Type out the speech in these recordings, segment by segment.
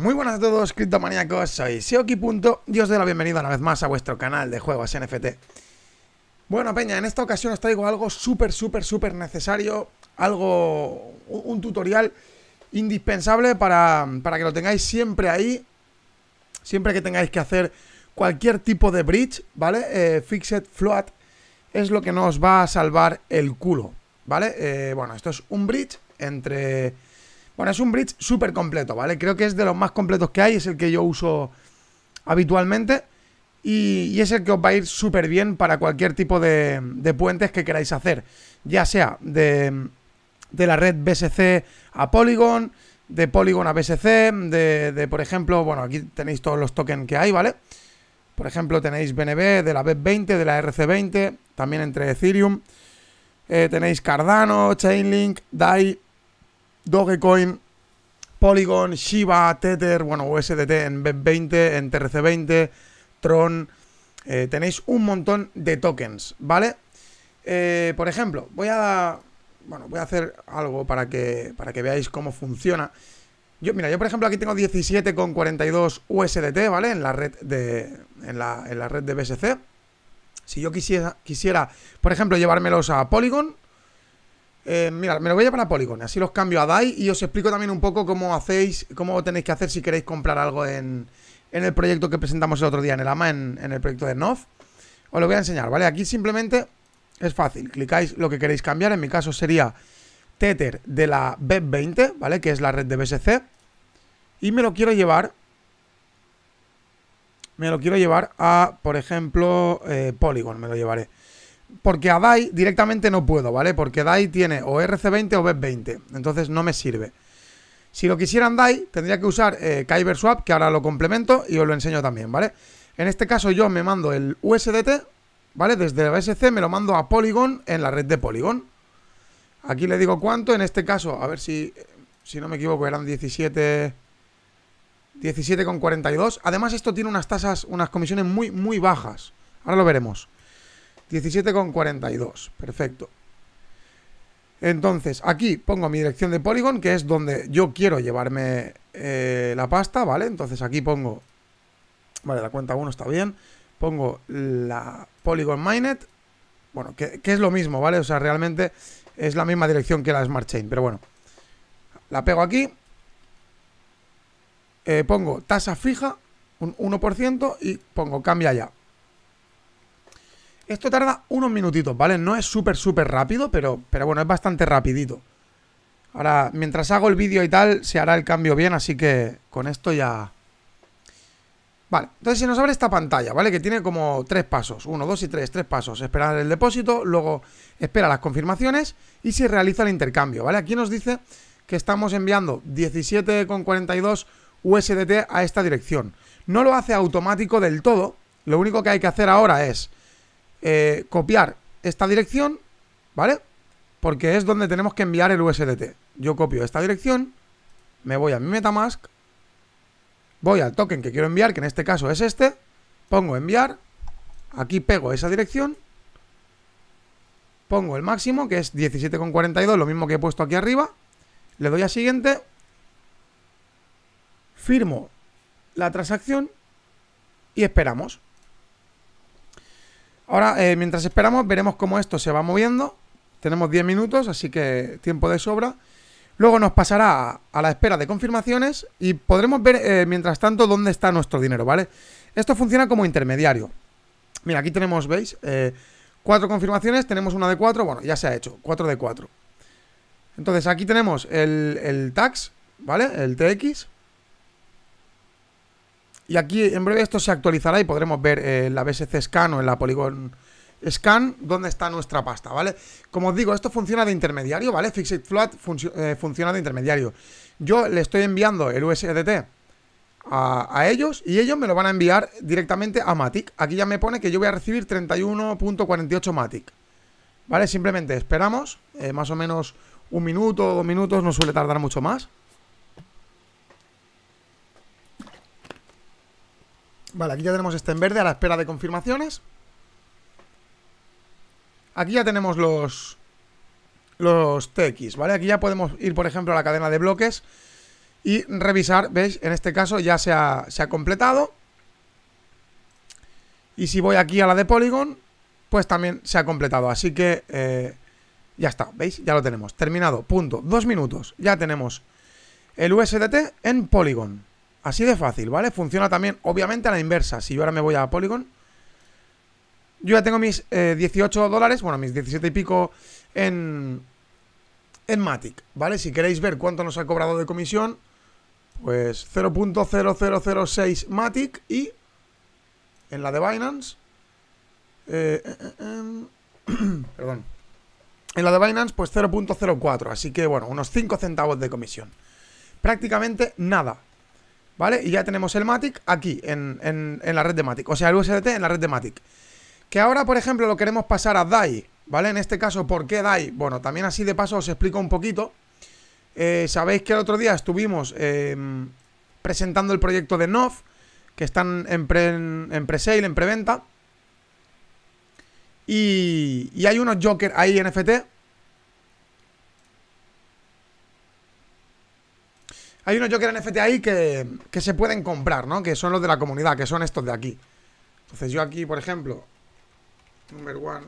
Muy buenas a todos, criptomaniacos, soy Seoki. Y os doy la bienvenida una vez más a vuestro canal de juegos NFT. Bueno, Peña, en esta ocasión os traigo algo súper, súper, súper necesario. Algo, un tutorial indispensable para, que lo tengáis siempre ahí. Siempre que tengáis que hacer cualquier tipo de bridge, ¿vale? Eh, fixed Float es lo que nos va a salvar el culo, ¿vale? Eh, bueno, esto es un bridge entre bueno, es un bridge súper completo, ¿vale? Creo que es de los más completos que hay, es el que yo uso habitualmente y, es el que os va a ir súper bien para cualquier tipo de, puentes que queráis hacer, ya sea de, la red BSC a Polygon, de Polygon a BSC, de, por ejemplo, bueno, aquí tenéis todos los tokens que hay, ¿vale? Por ejemplo, tenéis BNB, de la BEP20, de la RC20, también entre Ethereum. Eh, tenéis Cardano, Chainlink, DAI, Dogecoin, Polygon, Shiba, Tether, bueno, USDT en BEP20, en TRC20, Tron. Eh, tenéis un montón de tokens, ¿vale? Eh, por ejemplo, voy a. Bueno, voy a hacer algo para que, para que veáis cómo funciona. Yo, mira, yo por ejemplo aquí tengo 17,42 USDT, ¿vale? En la red de. En la, red de BSC. Si yo quisiera, quisiera, por ejemplo, llevármelos a Polygon, eh, mira, me lo voy a llevar a Polygon, así los cambio a DAI y os explico también un poco cómo hacéis, cómo tenéis que hacer si queréis comprar algo en, el proyecto que presentamos el otro día en el AMA, en, el proyecto de NOF. Os lo voy a enseñar, ¿vale? Aquí simplemente es fácil, clicáis lo que queréis cambiar, en mi caso sería Tether de la BEP20, ¿vale? Que es la red de BSC. Y me lo quiero llevar, me lo quiero llevar a, por ejemplo, eh, Polygon, me lo llevaré porque a DAI directamente no puedo, ¿vale? Porque DAI tiene o RC20 o bep 20 entonces no me sirve. Si lo quisieran DAI, tendría que usar eh, Kyber Swap, que ahora lo complemento y os lo enseño también, ¿vale? En este caso yo me mando el USDT, ¿vale? Desde el BSC me lo mando a Polygon en la red de Polygon. Aquí le digo cuánto, en este caso, a ver si, si no me equivoco, eran 17... 17,42. Además esto tiene unas tasas, unas comisiones muy, muy bajas. Ahora lo veremos. 17,42. Perfecto. Entonces, aquí pongo mi dirección de Polygon, que es donde yo quiero llevarme eh, la pasta, ¿vale? Entonces aquí pongo... Vale, la cuenta 1 está bien. Pongo la Polygon Minet. Bueno, que, es lo mismo, ¿vale? O sea, realmente es la misma dirección que la Smart Chain, pero bueno. La pego aquí. Eh, pongo tasa fija, un 1%, y pongo cambia ya. Esto tarda unos minutitos, ¿vale? No es súper, súper rápido, pero, pero bueno, es bastante rapidito. Ahora, mientras hago el vídeo y tal, se hará el cambio bien, así que con esto ya... Vale, entonces si nos abre esta pantalla, ¿vale? Que tiene como tres pasos, uno, dos y tres, tres pasos. Esperar el depósito, luego espera las confirmaciones y se realiza el intercambio, ¿vale? Aquí nos dice que estamos enviando 17,42 USDT a esta dirección. No lo hace automático del todo, lo único que hay que hacer ahora es eh, copiar esta dirección, ¿vale? Porque es donde tenemos que enviar el USDT. Yo copio esta dirección, me voy a mi Metamask, voy al token que quiero enviar, que en este caso es este, pongo enviar, aquí pego esa dirección, pongo el máximo, que es 17,42, lo mismo que he puesto aquí arriba, le doy a siguiente, firmo la transacción y esperamos. Ahora, eh, mientras esperamos, veremos cómo esto se va moviendo. Tenemos 10 minutos, así que tiempo de sobra. Luego nos pasará a la espera de confirmaciones y podremos ver, eh, mientras tanto, dónde está nuestro dinero, ¿vale? Esto funciona como intermediario. Mira, aquí tenemos, ¿veis? Eh, cuatro confirmaciones, tenemos una de cuatro, bueno, ya se ha hecho, cuatro de cuatro. Entonces, aquí tenemos el, el tax, ¿vale? El TX, y aquí en breve esto se actualizará y podremos ver en eh, la BSC Scan o en la Polygon Scan dónde está nuestra pasta, ¿vale? Como os digo, esto funciona de intermediario, ¿vale? Fixed Flat eh, funciona de intermediario. Yo le estoy enviando el USDT a, ellos y ellos me lo van a enviar directamente a Matic. Aquí ya me pone que yo voy a recibir 31.48 Matic. ¿Vale? Simplemente esperamos, eh, más o menos un minuto, dos minutos, no suele tardar mucho más. Vale, aquí ya tenemos este en verde a la espera de confirmaciones. Aquí ya tenemos los, los TX, ¿vale? Aquí ya podemos ir, por ejemplo, a la cadena de bloques y revisar, ¿veis? En este caso ya se ha, completado. Y si voy aquí a la de Polygon, pues también se ha completado. Así que eh, ya está, ¿veis? Ya lo tenemos. Terminado, punto. Dos minutos. Ya tenemos el USDT en Polygon. Así de fácil, ¿vale? Funciona también, obviamente, a la inversa. Si yo ahora me voy a Polygon, yo ya tengo mis 18 eh, dólares, bueno, mis 17 y pico en, en Matic, ¿vale? Si queréis ver cuánto nos ha cobrado de comisión, pues 0.0006 Matic y en la de Binance, eh, eh, em, perdón, en la de Binance pues 0.04, así que bueno, unos 5 centavos de comisión. Prácticamente nada, ¿vale? Y ya tenemos el Matic aquí, en, la red de Matic, o sea, el USDT en la red de Matic. Que ahora, por ejemplo, lo queremos pasar a DAI, ¿vale? En este caso, ¿por qué DAI? Bueno, también así de paso os explico un poquito. Eh, sabéis que el otro día estuvimos em, presentando el proyecto de NOF. que están en pre-sale, en, pre preventa. Y, hay unos Joker ahí en FT. Hay unos Joker NFT ahí que, que se pueden comprar, ¿no? Que son los de la comunidad, que son estos de aquí. Entonces yo aquí, por ejemplo, number one,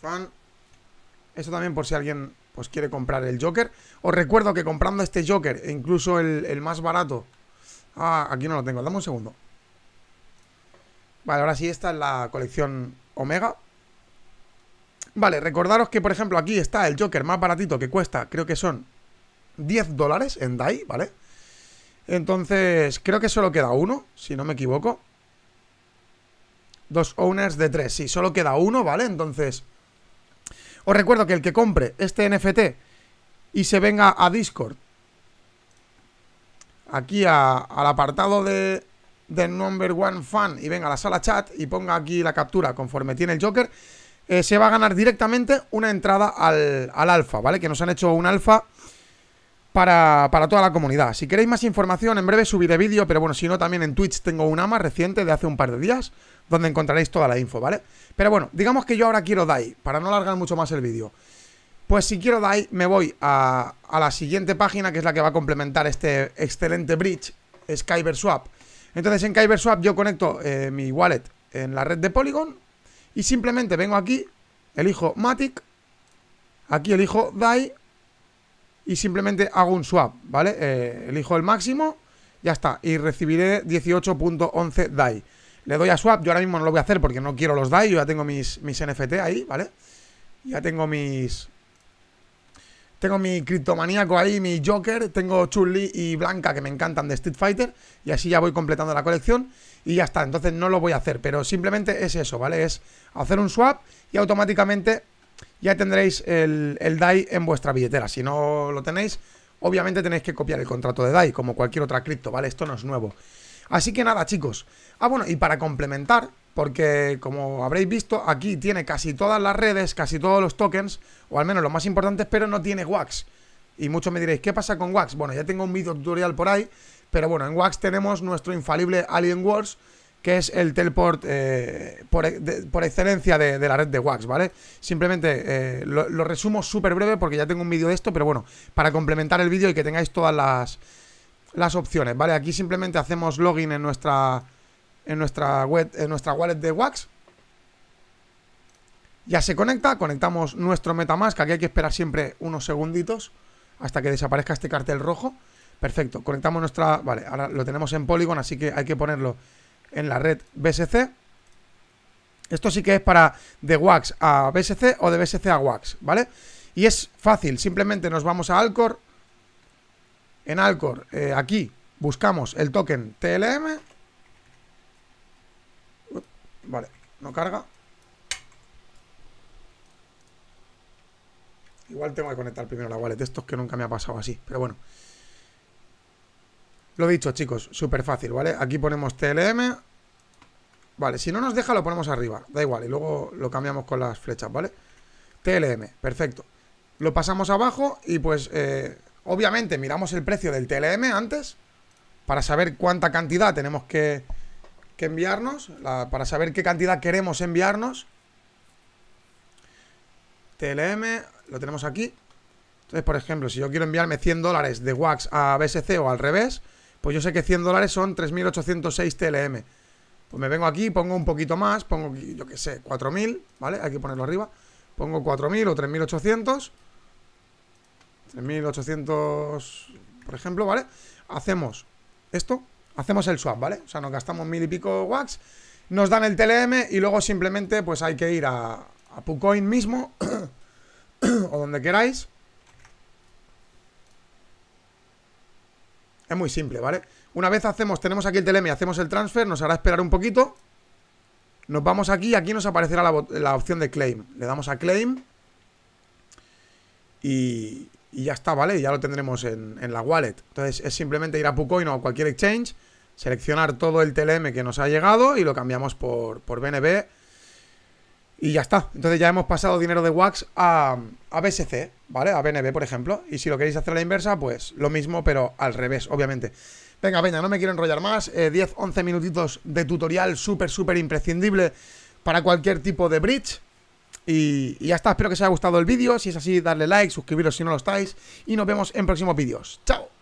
fan. Eso también por si alguien pues, quiere comprar el Joker. Os recuerdo que comprando este Joker, e incluso el, el más barato. Ah, aquí no lo tengo, dame un segundo. Vale, ahora sí, esta es la colección Omega. Vale, recordaros que, por ejemplo, aquí está el Joker más baratito que cuesta, creo que son 10 dólares en DAI, ¿vale? Entonces, creo que solo queda uno, si no me equivoco. Dos owners de tres, Si, solo queda uno, ¿vale? Entonces, os recuerdo que el que compre este NFT y se venga a Discord, aquí al apartado de, Number One Fan y venga a la sala chat y ponga aquí la captura conforme tiene el Joker, eh, se va a ganar directamente una entrada al alfa, ¿vale? Que nos han hecho un alfa para, toda la comunidad. Si queréis más información, en breve subiré vídeo, pero bueno, si no, también en Twitch tengo una más reciente de hace un par de días, donde encontraréis toda la info, ¿vale? Pero bueno, digamos que yo ahora quiero DAI, para no alargar mucho más el vídeo. Pues si quiero DAI, me voy a, la siguiente página, que es la que va a complementar este excelente bridge, Swap. Entonces en Kyberswap yo conecto eh, mi wallet en la red de Polygon y simplemente vengo aquí, elijo Matic, aquí elijo DAI y simplemente hago un swap, ¿vale? Eh, elijo el máximo, ya está, y recibiré 18.11 DAI. Le doy a swap, yo ahora mismo no lo voy a hacer porque no quiero los DAI, yo ya tengo mis, mis NFT ahí, ¿vale? Ya tengo mis... Tengo mi criptomaníaco ahí, mi Joker, tengo chun y Blanca que me encantan de Street Fighter y así ya voy completando la colección y ya está, entonces no lo voy a hacer, pero simplemente es eso, ¿vale? Es hacer un swap y automáticamente ya tendréis el, DAI en vuestra billetera. Si no lo tenéis, obviamente tenéis que copiar el contrato de DAI, como cualquier otra cripto, ¿vale? Esto no es nuevo. Así que nada, chicos. Ah, bueno, y para complementar, porque como habréis visto, aquí tiene casi todas las redes, casi todos los tokens, o al menos los más importantes, pero no tiene WAX. Y muchos me diréis, ¿qué pasa con WAX? Bueno, ya tengo un video tutorial por ahí, pero bueno, en WAX tenemos nuestro infalible Alien Wars, que es el teleport eh, e-, por, excelencia de, la red de WAX, ¿vale? Simplemente eh, lo, resumo súper breve porque ya tengo un vídeo de esto, pero bueno, para complementar el vídeo y que tengáis todas las, opciones, ¿vale? Aquí simplemente hacemos login en nuestra, en nuestra, web, en nuestra wallet de WAX. Ya se conecta, conectamos nuestro MetaMask, aquí hay que esperar siempre unos segunditos hasta que desaparezca este cartel rojo. Perfecto, conectamos nuestra... Vale, ahora lo tenemos en Polygon, así que hay que ponerlo en la red BSC. Esto sí que es para de WAX a BSC o de BSC a WAX, ¿vale? Y es fácil, simplemente nos vamos a Alcor. En Alcor, eh, aquí, buscamos el token TLM. vale, no carga. Igual tengo que conectar primero la wallet. Esto estos que nunca me ha pasado así, pero bueno. Lo dicho, chicos, súper fácil, ¿vale? Aquí ponemos TLM. Vale, si no nos deja lo ponemos arriba, da igual, y luego lo cambiamos con las flechas, ¿vale? TLM, perfecto. Lo pasamos abajo y pues, eh, obviamente, miramos el precio del TLM antes para saber cuánta cantidad tenemos que, enviarnos, para saber qué cantidad queremos enviarnos. TLM, lo tenemos aquí. Entonces, por ejemplo, si yo quiero enviarme 100 dólares de WAX a BSC o al revés, pues yo sé que 100 dólares son 3.806 TLM. Pues me vengo aquí, pongo un poquito más, pongo, yo qué sé, 4.000, ¿vale? Hay que ponerlo arriba. Pongo 4.000 o 3.800. 3.800, por ejemplo, ¿vale? Hacemos esto, hacemos el swap, ¿vale? O sea, nos gastamos mil y pico wax, nos dan el TLM y luego simplemente pues hay que ir a, a Pucoin mismo o donde queráis Es muy simple, ¿vale? Una vez hacemos, tenemos aquí el y hacemos el transfer, nos hará esperar un poquito. Nos vamos aquí, aquí nos aparecerá la, opción de claim. Le damos a claim. Y, ya está, ¿vale? Ya lo tendremos en, la wallet. Entonces es simplemente ir a Pucoin o a cualquier exchange, seleccionar todo el TLM que nos ha llegado y lo cambiamos por, por BNB y ya está. Entonces ya hemos pasado dinero de Wax a, a BSC, ¿vale? A BNB, por ejemplo. Y si lo queréis hacer a la inversa, pues lo mismo, pero al revés, obviamente. Venga, venga, no me quiero enrollar más. 10, eh, 11 minutitos de tutorial súper, súper imprescindible para cualquier tipo de bridge. Y, y ya está, espero que os haya gustado el vídeo. Si es así, darle like, suscribiros si no lo estáis. Y nos vemos en próximos vídeos. ¡Chao!